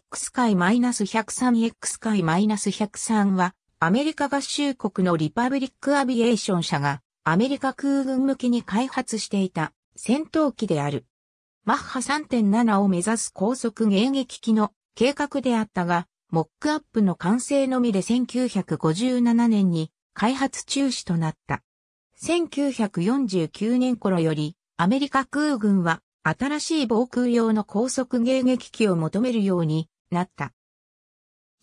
X 回 -103X 回 -103 は、アメリカ合衆国のリパブリックアビエーション社が、アメリカ空軍向きに開発していた戦闘機である。マッハ3.7を目指す高速迎撃機の計画であったが、モックアップの完成のみで1957年に開発中止となった。1949年頃よりアメリカ空軍は新しい防空用の高速迎撃機を求めるようになった。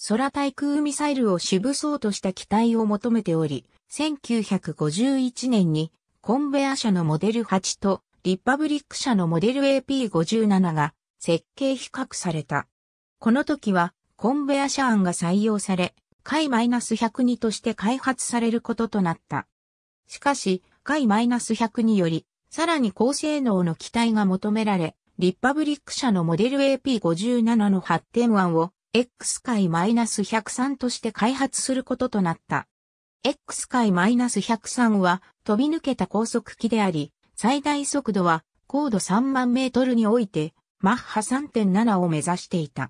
空対空ミサイルを主武装とした機体を求めており、1951年にコンベア社のモデル8とリッパブリック社のモデル AP57 が設計比較された。この時はコンベア社案が採用され、海 -102 として開発されることとなった。しかし、海 -102 よりさらに高性能の機体が求められ、リッパブリック社のモデル AP57 の発展案を X 界 -103 として開発することとなった。X 界 -103 は飛び抜けた高速機であり、最大速度は高度3万メートルにおいてマッハ3.7を目指していた。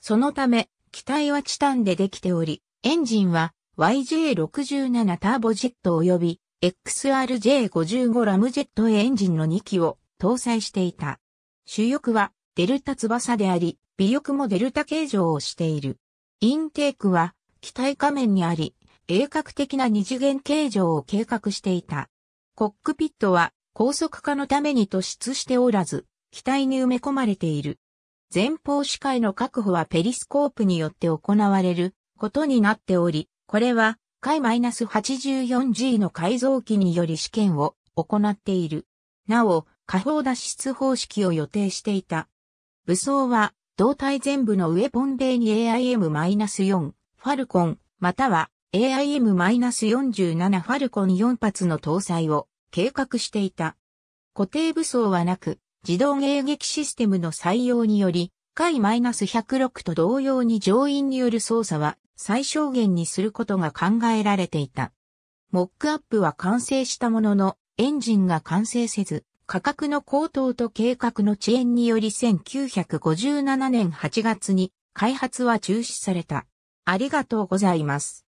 そのため、機体はチタンでできており、エンジンは YJ67 ターボジェット及び XRJ55 ラムジェットエンジンの2機を搭載していた。主翼はデルタ翼であり、尾翼もデルタ形状をしている。インテークは機体下面にあり、鋭角的な二次元形状を計画していた。コックピットは高速化のために突出しておらず、機体に埋め込まれている。前方視界の確保はペリスコープによって行われることになっており、これは回 -84G の改造機により試験を行っている。なお、下方脱出方式を予定していた。武装は、胴体全部のウェポン米に AIM-4 ファルコン、または AIM-47 ファルコン4発の搭載を計画していた。固定武装はなく、自動迎撃システムの採用により、回 -106 と同様に乗員による操作は最小限にすることが考えられていた。モックアップは完成したものの、エンジンが完成せず、価格の高騰と計画の遅延により1957年8月に開発は中止された。ありがとうございます。